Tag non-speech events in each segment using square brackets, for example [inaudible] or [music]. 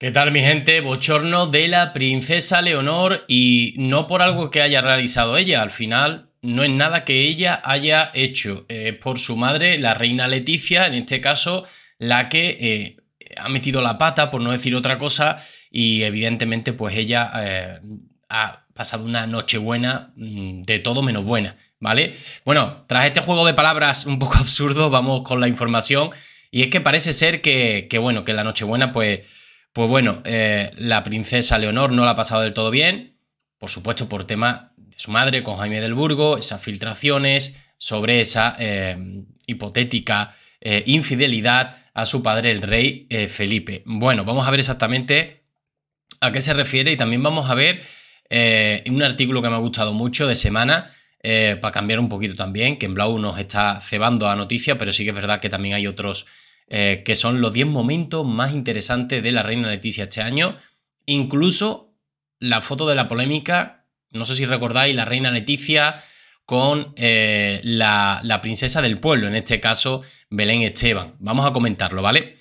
¿Qué tal mi gente? Bochorno de la princesa Leonor y no por algo que haya realizado ella, al final no es nada que ella haya hecho, es por su madre, la reina Leticia, en este caso, la que eh, ha metido la pata, por no decir otra cosa, y evidentemente pues ella eh, ha pasado una noche buena mm, de todo menos buena, ¿vale? Bueno, tras este juego de palabras un poco [laughs] absurdo, vamos con la información, y es que parece ser que, bueno, que la buena pues pues bueno, eh, la princesa Leonor no la ha pasado del todo bien, por supuesto por tema de su madre con Jaime del Burgo, esas filtraciones sobre esa eh, hipotética eh, infidelidad a su padre el rey Felipe. Bueno, vamos a ver exactamente a qué se refiere y también vamos a ver un artículo que me ha gustado mucho de semana, para cambiar un poquito también, que en Blau nos está cebando a noticia, pero sí que es verdad que también hay otros eh, que son los 10 momentos más interesantes de la reina Leticia este año. Incluso la foto de la polémica, no sé si recordáis, la reina Leticia con eh, la, la, princesa del pueblo, en este caso Belén Esteban. Vamos a comentarlo, ¿vale?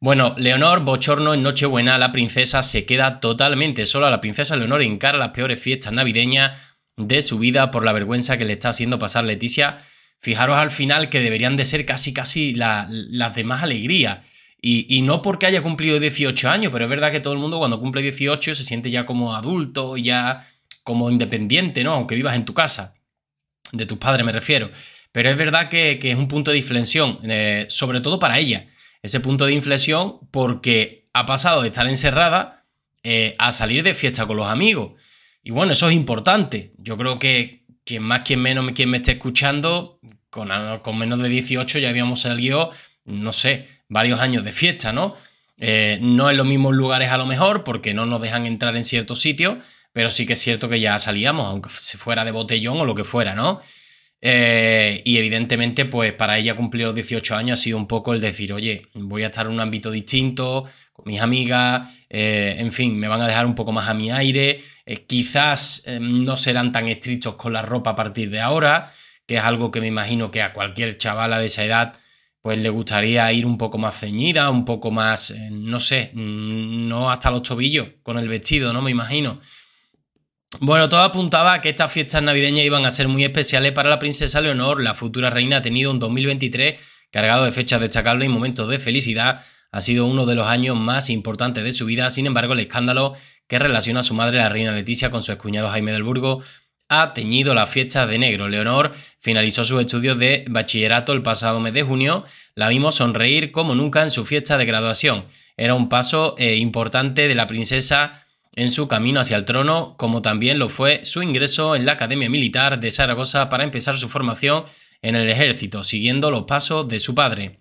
Bueno, Leonor, bochorno en Nochebuena, la princesa se queda totalmente sola. La princesa Leonor encara las peores fiestas navideñas de su vida por la vergüenza que le está haciendo pasar Leticia Fijaros al final que deberían de ser casi casi las demás alegrías. Y, y, no porque haya cumplido 18 años, pero es verdad que todo el mundo cuando cumple 18 se siente ya como adulto, ya como independiente, ¿no? Aunque vivas en tu casa, de tus padres me refiero. Pero es verdad que, es un punto de inflexión, eh, sobre todo para ella. Ese punto de inflexión porque ha pasado de estar encerrada eh, a salir de fiesta con los amigos. Y bueno, eso es importante. Yo creo que quien más, quien menos, quien me esté escuchando, con, ah, con menos de 18 ya habíamos salido, no sé, varios años de fiesta, ¿no? Eh, no en los mismos lugares a lo mejor, porque no nos dejan entrar en ciertos sitios, pero sí que es cierto que ya salíamos, aunque fuera de botellón o lo que fuera, ¿no? Eh, y evidentemente, pues para ella cumplir los 18 años ha sido un poco el decir, oye, voy a estar en un ámbito distinto, con mis amigas, eh, en fin, me van a dejar un poco más a mi aire, eh, quizás em, no serán tan estrictos con la ropa a partir de ahora, que es algo que me imagino que a cualquier chavala de esa edad, pues le gustaría ir un poco más ceñida, un poco más, no sé, mm, no hasta los tobillos con el vestido, ¿no? Me imagino. Bueno, todo apuntaba a que estas fiestas navideñas iban a ser muy especiales para la princesa Leonor. La futura reina ha tenido un 2023 cargado de fechas destacables y momentos de felicidad. Ha sido uno de los años más importantes de su vida. Sin embargo, el escándalo que relaciona a su madre, la reina Leticia, con su escuñado Jaime del Burgo, ha teñido las fiestas de negro. Leonor finalizó sus estudios de bachillerato el pasado mes de junio. La vimos sonreír como nunca en su fiesta de graduación. Era un paso eh, importante de la princesa en su camino hacia el trono, como también lo fue su ingreso en la Academia Militar de Zaragoza para empezar su formación en el ejército, siguiendo los pasos de su padre.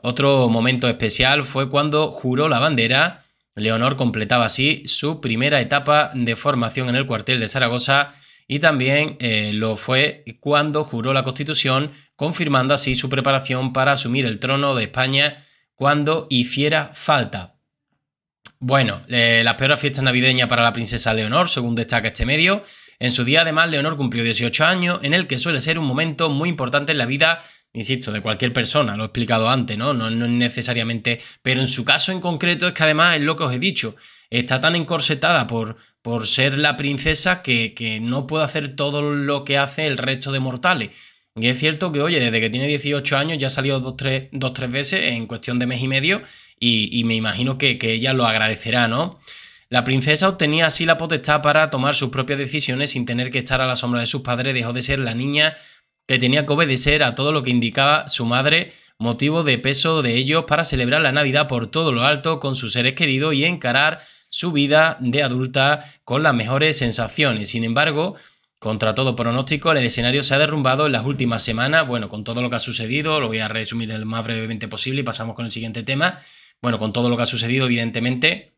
Otro momento especial fue cuando juró la bandera. Leonor completaba así su primera etapa de formación en el cuartel de Zaragoza y también eh, lo fue cuando juró la Constitución, confirmando así su preparación para asumir el trono de España cuando hiciera falta. Bueno, eh, las peores fiestas navideñas para la princesa Leonor, según destaca este medio. En su día, además, Leonor cumplió 18 años, en el que suele ser un momento muy importante en la vida, insisto, de cualquier persona, lo he explicado antes, ¿no? No, no necesariamente, pero en su caso en concreto es que además es lo que os he dicho, está tan encorsetada por, por ser la princesa que, no puede hacer todo lo que hace el resto de mortales. Y es cierto que, oye, desde que tiene 18 años ya ha salido dos, tres, dos, tres veces en cuestión de mes y medio y, me imagino que, ella lo agradecerá, ¿no? La princesa obtenía así la potestad para tomar sus propias decisiones sin tener que estar a la sombra de sus padres, dejó de ser la niña que tenía que obedecer a todo lo que indicaba su madre, motivo de peso de ellos para celebrar la Navidad por todo lo alto con sus seres queridos y encarar su vida de adulta con las mejores sensaciones. Sin embargo, contra todo pronóstico, el escenario se ha derrumbado en las últimas semanas, bueno, con todo lo que ha sucedido, lo voy a resumir el más brevemente posible y pasamos con el siguiente tema bueno, con todo lo que ha sucedido, evidentemente,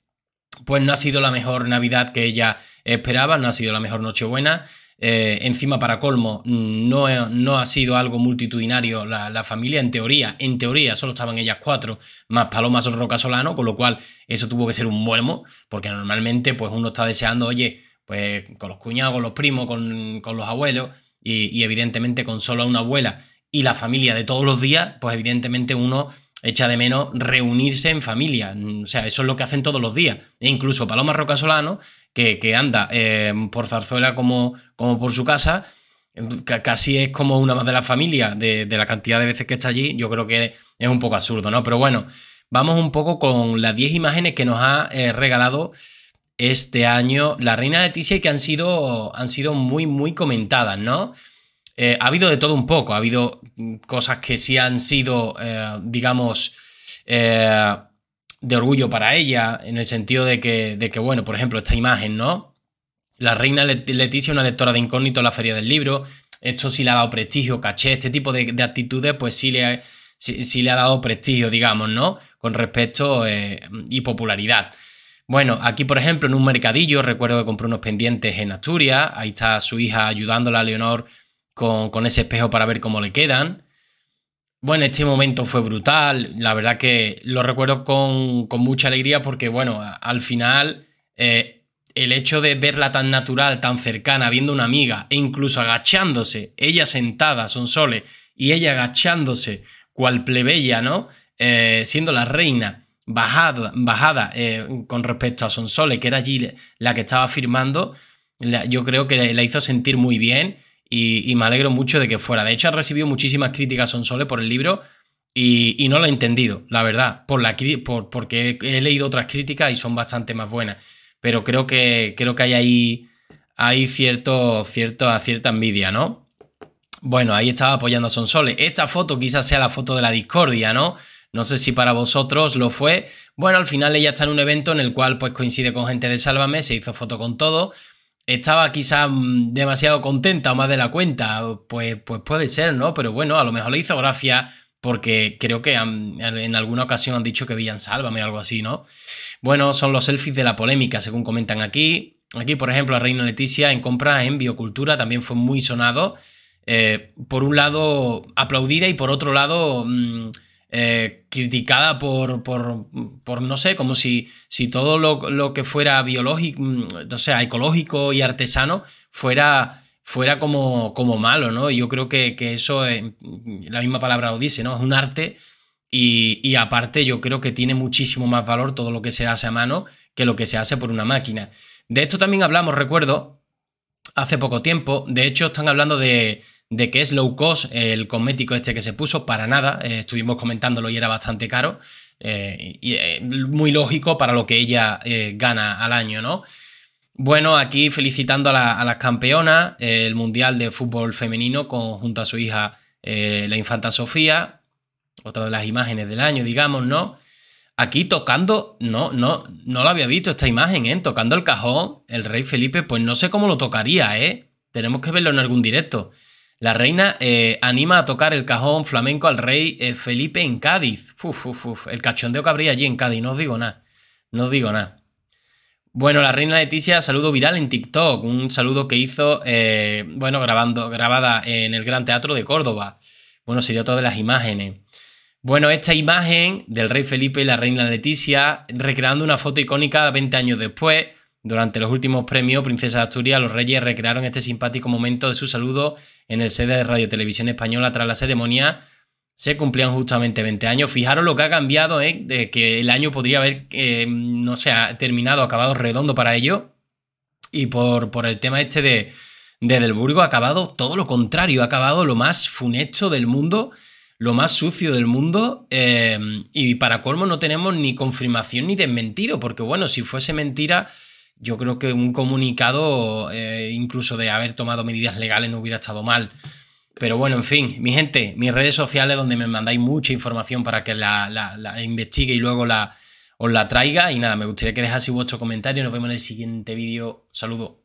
pues no ha sido la mejor Navidad que ella esperaba, no ha sido la mejor Nochebuena. Eh, encima, para colmo, no, no, ha sido algo multitudinario la, familia. En teoría, en teoría, solo estaban ellas cuatro, más Paloma Roca Solano, con lo cual eso tuvo que ser un muermo, porque normalmente, pues uno está deseando, oye, pues con los cuñados, con los primos, con, los abuelos, y, y evidentemente con solo una abuela y la familia de todos los días, pues evidentemente uno echa de menos reunirse en familia. O sea, eso es lo que hacen todos los días. E incluso Paloma Rocasolano, que, que anda eh, por Zarzuela como, como por su casa, casi es como una más de la familia, de, la cantidad de veces que está allí, yo creo que es un poco absurdo, ¿no? Pero bueno, vamos un poco con las 10 imágenes que nos ha eh, regalado este año la reina Leticia y que han sido, han sido muy, muy comentadas, ¿no? Eh, ha habido de todo un poco, ha habido mm, cosas que sí han sido, eh, digamos, eh, de orgullo para ella, en el sentido de que, que, bueno, por ejemplo, esta imagen, ¿no? La reina Leticia, una lectora de incógnito en la feria del libro, esto sí le ha dado prestigio, caché, este tipo de, actitudes, pues sí le, ha, le, ha, dado prestigio, digamos, ¿no? Con respecto y popularidad. Bueno, aquí por ejemplo en un mercadillo recuerdo que compré unos pendientes en Asturias, ahí está su hija ayudándola a Leonor con, ese espejo para ver cómo le quedan. Bueno, este momento fue brutal. La verdad que lo recuerdo con, mucha alegría porque, bueno, al final eh, el hecho de verla tan natural, tan cercana, viendo una amiga e incluso agachándose, ella sentada, Sonsole, y ella agachándose, cual plebeya, ¿no? Eh, siendo la reina bajada, bajada eh, con respecto a Sonsole, que era allí la que estaba firmando, yo creo que la hizo sentir muy bien y, me alegro mucho de que fuera. De hecho, ha recibido muchísimas críticas Sonsole por el libro y, no lo he entendido, la verdad, por la, por, porque he leído otras críticas y son bastante más buenas. Pero creo que, creo que hay ahí hay cierto, cierto, cierta envidia, ¿no? Bueno, ahí estaba apoyando a Sonsole. Esta foto quizás sea la foto de la discordia, ¿no? No sé si para vosotros lo fue. Bueno, al final ella está en un evento en el cual pues coincide con gente de Sálvame, se hizo foto con todo estaba quizá mm, demasiado contenta o más de la cuenta, pues, pues puede ser, ¿no? Pero bueno, a lo mejor le hizo gracia porque creo que en alguna ocasión han dicho que veían Sálvame o algo así, ¿no? Bueno, son los selfies de la polémica, según comentan aquí. Aquí, por ejemplo, a Reina Leticia en compras en Biocultura también fue muy sonado. Eh, por un lado aplaudida y por otro lado... Mm, eh, criticada por, por, no sé, como si, si todo lo, que fuera biológico, mm, o sea, ecológico y artesano fuera, fuera como, como malo, ¿no? yo creo que, eso, eh, la misma palabra lo dice, ¿no? Es un arte y, y, aparte yo creo que tiene muchísimo más valor todo lo que se hace a mano que lo que se hace por una máquina. De esto también hablamos, recuerdo, hace poco tiempo, de hecho están hablando de, de que es low cost el cosmético este que se puso, para nada, eh, estuvimos comentándolo y era bastante caro, eh, y, eh, muy lógico para lo que ella gana al año, ¿no? Bueno, aquí felicitando a, la, las campeonas, el Mundial de Fútbol Femenino con, junto a su hija la infanta Sofía, otra de las imágenes del año, digamos, ¿no? Aquí tocando, no, no, no lo había visto esta imagen, ¿eh? Tocando el cajón, el rey Felipe, pues no sé cómo lo tocaría, ¿eh? Tenemos que verlo en algún directo. La reina eh, anima a tocar el cajón flamenco al rey eh, Felipe en Cádiz. El cachondeo que habría allí en Cádiz, no os digo nada. No os digo nada. Bueno, la reina Leticia, saludo viral en TikTok. Un saludo que hizo, eh, bueno, grabando, grabada en el Gran Teatro de Córdoba. Bueno, sería otra de las imágenes. Bueno, esta imagen del rey Felipe y la reina Leticia, recreando una foto icónica 20 años después, durante los últimos premios Princesa de Asturias, los reyes recrearon este simpático momento de su saludo en el sede de Radio Televisión Española tras la ceremonia. Se cumplían justamente 20 años. Fijaros lo que ha cambiado, ¿eh? de que el año podría haber, eh, no sé, terminado, acabado redondo para ello. Y por, por el tema este de, de Delburgo ha acabado todo lo contrario, ha acabado lo más funesto del mundo lo más sucio del mundo eh, y para colmo no tenemos ni confirmación ni desmentido, porque bueno, si fuese mentira, yo creo que un comunicado, eh, incluso de haber tomado medidas legales, no hubiera estado mal. Pero bueno, en fin, mi gente, mis redes sociales donde me mandáis mucha información para que la, investigue y luego la, os la traiga. Y nada, me gustaría que dejaseis vuestro comentario. Nos vemos en el siguiente vídeo. Saludos.